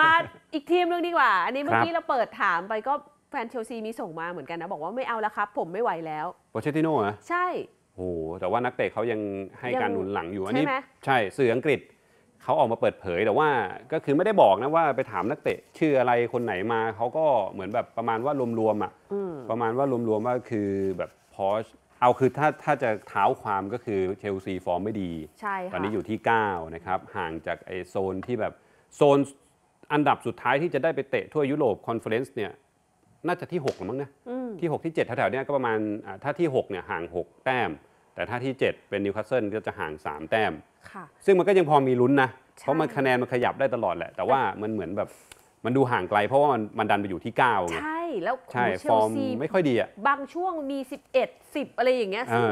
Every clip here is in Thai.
มาอีกทีมนึงดีกว่า อันนี้เมื่อกี้เราเปิดถามไปก็ แฟนเชลซีมีส่งมาเหมือนกันนะ บอกว่าไม่เอาแล้วครับผมไม่ไหวแล้วโปเชติโน่เหรอ ใช่โอ้แต่ว่านักเตะเขายังให้การหนุนหลังอยู่อันนี้ ใช่ไหมใช่ สื่ออังกฤษเขาออกมาเปิดเผยแต่ว่าก็คือไม่ได้บอกนะว่าไปถามนักเตะชื่ออะไรคนไหนมาเขาก็เหมือนแบบประมาณว่ารวมๆอ่ะประมาณว่ารวมๆว่าคือแบบพอเอาคือถ้าถ้าจะเท้าความก็คือเชลซีฟอร์มไม่ดีตอนนี้อยู่ที่9นะครับห่างจากไอโซนที่แบบโซนอันดับสุดท้ายที่จะได้ไปเตะทั่วยุโรปคอนเฟอเรนซ์เนี่ยน่าจะที่6กมั้งนะที่ 6 ที่7แถวๆนี้ก็ประมาณถ้าที่ 6 เนี่ย ห่าง 6 แต้ม แต่ถ้าที่ 7 เป็นนิวคาสเซิลก็จะห่าง 3 แต้ม ซึ่งมันก็ยังพอมีลุ้นนะ เพราะมันคะแนนมันขยับได้ตลอดแหละ แต่ว่ามันเหมือนแบบมันดูห่างไกลเพราะว่ามันมันดันไปอยู่ที่9้าใช่แล้วใช่ฟอร์มไม่ค่อยดีอะบางช่วงมี 11 10อะไรอย่างเงี้ยซึ่ง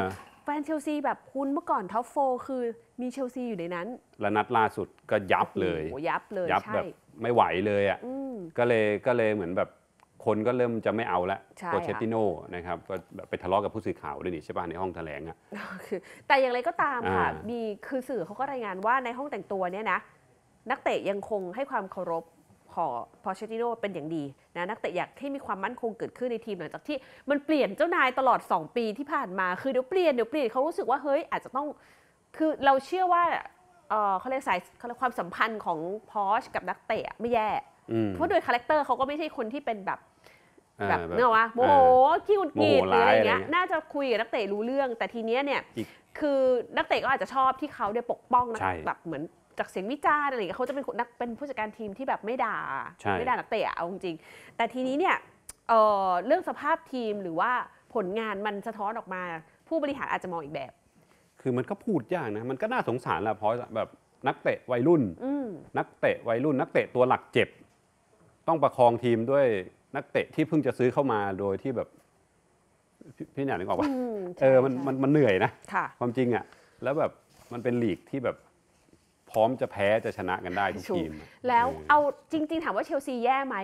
แฟนเชลซีแบบคุณเมื่อก่อนท็อปโฟคือมีเชลซีอยู่ในนั้นและนัดล่าสุดก็ยับเลยโยับเลยยับแบบไม่ไหวเลยอ่ะก็เลยก็เลยเหมือนแบบคนก็เริ่มจะไม่เอาละโปเชติโน่นะครับก็แบบไปทะเลาะกับผู้สื่อข่าวด้วยนี่ใช่ป่ะในห้องแถลงอ่ะแต่อย่างไรก็ตามค่ะมีคือสื่อเขาก็รายงานว่าในห้องแต่งตัวเนี่ยนะนักเตะยังคงให้ความเคารพพอพอเชติโนเป็นอย่างดีนะ นักเตะอยากให้มีความมั่นคงเกิดขึ้นในทีมหลังจากที่มันเปลี่ยนเจ้านายตลอด 2 ปีที่ผ่านมาคือเดี๋ยวเปลี่ยนเดี๋ยวเปลี่ยน เขารู้สึกว่า เฮ้ย อาจจะต้อง คือเราเชื่อว่าเออเขาเรียกสายเขาเรียกความสัมพันธ์ของพอชกับนักเตะไม่แย่เพราะโดยคาแรคเตอร์เขาก็ไม่ใช่คนที่เป็นแบบ แบบเนอะวะโมโหขี้หุนกงดหรืออะไรเงี้ย น่าจะคุยกับนักเตะรู้เรื่อง แต่ทีเนี้ยเนี่ย คือนักเตะก็อาจจะชอบที่เขาเนี่ยปกป้องนะแบบเหมือนจากเสียงวิจารณ์อะไรเขาจะเป็นนักเป็นผู้จัดการทีมที่แบบไม่ด่าไม่ด่านักเตะเอาจริงแต่ทีนี้เนี่ยเเรื่องสภาพทีมหรือว่าผลงานมันสะท้อนออกมาผู้บริหารอาจจะมองอีกแบบ คือมันก็พูดยากนะมันก็น่าสงสารแหละเพราะแบบนักเตะวัยรุ่นนักเตะวัยรุ่น นักเตะตัวหลักเจ็บ ต้องประคองทีมด้วยนักเตะที่เพิ่งจะซื้อเข้ามาโดยที่แบบพี่หนานึกออกว่าเออมันมันมันเหนื่อยนะความจริงอ่ะแล้วแบบมันเป็นลีกที่แบบพร้อมจะแพ้จะชนะกันได้ทุกทีม แล้วเอาจริงๆ ถามว่าเชลซีแย่ไหม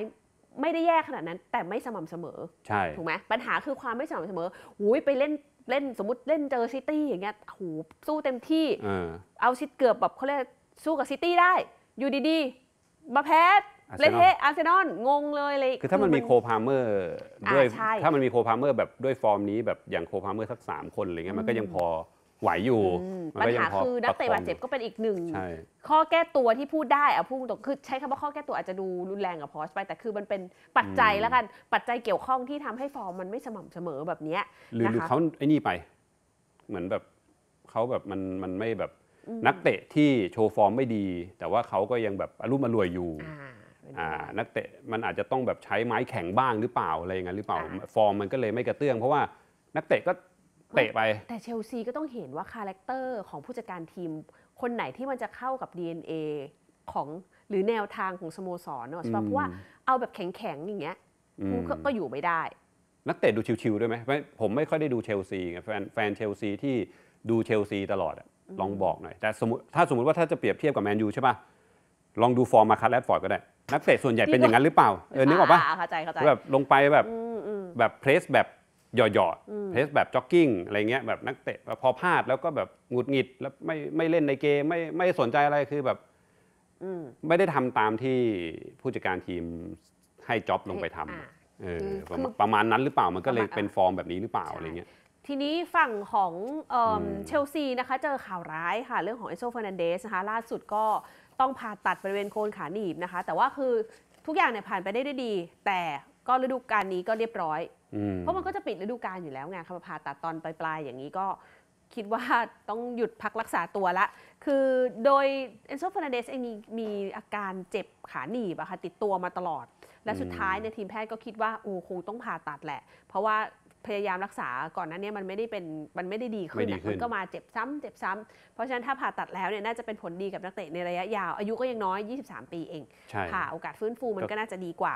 ไม่ได้แย่ขนาดนั้นแต่ไม่สม่ำเสมอ ใช่ถูกไหมปัญหาคือความไม่สม่ำเสมอหูยไปเล่นเล่นสมมติเล่นเจอซิตี้อย่างเงี้ยโหสู้เต็มที่ เอาซิตเกือบแบบเขาเรียก สู้กับซิตี้ได้อยู่ดีๆ มาแพ้เลเทอาร์เซนอลงงเลยเลยคือถ้ามันมีโคพาเมอร์ด้วยถ้ามันมีโคพาเมอร์แบบด้วยฟอร์มนี้แบบอย่างโคพาเมอร์สักสามคนอะไรเงี้ยมันก็ยังพอไหวอยู่ปัญหาคือนักเตะบาดเจ็บก็เป็นอีกหนึ่งข้อแก้ตัวที่พูดได้อะพูดตรงคือใช้คำว่าข้อแก้ตัวอาจจะดูรุนแรงกับพอชไปแต่คือมันเป็นปัจจัยแล้วกันปัจจัยเกี่ยวข้องที่ทำให้ฟอร์มมันไม่สม่ำเสมอแบบนี้หรือเขาไอ้นี่ไป เหมือนแบบเขาแบบมันมันไม่แบบนักเตะที่โชว์ฟอร์มไม่ดี แต่ว่าเขาก็ยังแบบอารมณ์มารวยอยู่นักเตะมันอาจจะต้องแบบใช้ไม้แข็งบ้างหรือเปล่าอะไรเงี้ยหรือเปล่าฟอร์มมันก็เลยไม่กระเตื้องเพราะว่านักเตะก็เตะไปแต่เชลซีก็ต้องเห็นว่าคาแรคเตอร์ของผู้จัดการทีม คนไหนที่มันจะเข้ากับ DNA ของหรือแนวทางของสโมสรเนอะใช่ปะเพราะว่าเอาแบบแข็งๆอย่างเงี้ยกก็อยู่ไม่ได้ นักเตะดูชิวๆด้วยไหมผมไม่ค่อยได้ดูเชลซีไงแฟนแฟนเชลซีที่ดูเชลซีตลอดอลองบอกหน่อย แต่สมมติถ้าสมมติว่าถ้าจะเปรียบเทียบกับแมนยูใช่ป่ะ ลองดูฟอร์มมาคัตแรดฟอร์ดก็ได้ นักเตะส่วนใหญ่เป็นอย่างนั้นหรือเปล่าเออนึกออกปะแบบลงไปแบบแบบเพรสแบบหยอดๆเพสแบบจ็อกกิ้งอะไรเงี้ยแบบนักเตะพอพลาดแล้วก็แบบหงุดหงิดแล้วไม่ไม่เล่นในเกมไม่ไม่สนใจอะไรคือแบบ ไม่ได้ทำตามที่ผู้จัดการทีมให้จ็อบลงไปทำเออประมาณนั้นหรือเปล่ามันก็เลยเป็นฟอร์มแบบนี้หรือเปล่าอะไรเงี้ยทีนี้ฝั่งของเชลซีนะคะเจอข่าวร้ายค่ะ เรื่องของเอโซเฟอร์นันเดสนะคะล่าสุดก็ต้องผ่าตัดบริเวณโคนขาหนีบนะคะแต่ว่าคือทุกอย่างเนี่ยผ่านไปได้ด้วยดีแต่ก็ฤดูกาลนี้ก็เรียบร้อยเพราะมันก็จะปิดฤดูกาลอยู่แล้วไงคำผ่าตัดตอนปลายๆอย่างนี้ก็คิดว่าต้องหยุดพักรักษาตัวละ คือโดยเอนโซฟานาเดสเองมีอาการเจ็บขาหนีบอะค่ะ ติดตัวมาตลอด และสุดท้ายในยทีมแพทย์ก็คิดว่าโอ้คงต้องผ่าตัดแหละ เพราะว่าพยายามรักษาก่อนนั้เนียมันไม่ได้เป็นมันไม่ได้ดีขึ้นมันก็มาเจ็บซ้ำเจ็บซ้ำเพราะฉะนั้นถ้าผ่าตัดแล้วเนี่ยน่าจะเป็นผลดีกับนักเตะในระยะยาวอายุก็ยังน้อย 23 ปีเองค่ะโอกาสฟื้นฟูมันก็น่าจะดีกว่า